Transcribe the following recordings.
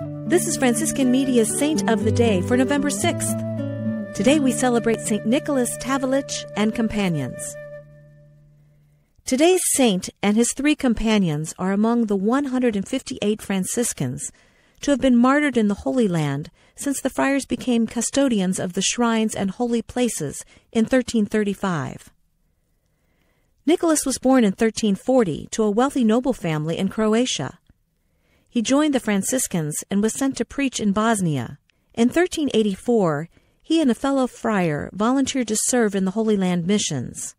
This is Franciscan Media's Saint of the Day for November 6th. Today we celebrate St. Nicholas Tavelich and companions. Today's saint and his three companions are among the 158 Franciscans to have been martyred in the Holy Land since the friars became custodians of the shrines and holy places in 1335. Nicholas was born in 1340 to a wealthy noble family in Croatia. He joined the Franciscans and was sent to preach in Bosnia. In 1384, he and a fellow friar volunteered to serve in the Holy Land missions.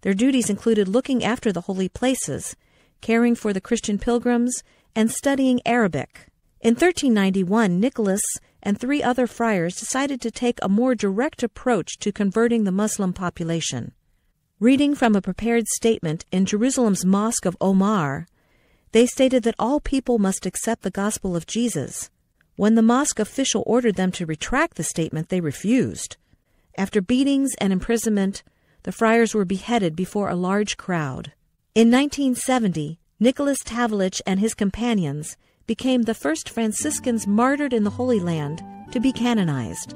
Their duties included looking after the holy places, caring for the Christian pilgrims, and studying Arabic. In 1391, Nicholas and three other friars decided to take a more direct approach to converting the Muslim population. Reading from a prepared statement in Jerusalem's Mosque of Omar, they stated that all people must accept the gospel of Jesus. When the mosque official ordered them to retract the statement, they refused. After beatings and imprisonment, the friars were beheaded before a large crowd. In 1970, Nicholas Tavlich and his companions became the first Franciscans martyred in the Holy Land to be canonized.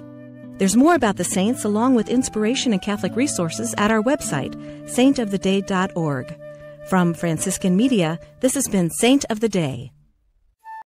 There's more about the saints along with inspiration and Catholic resources at our website, saintoftheday.org. From Franciscan Media, this has been Saint of the Day.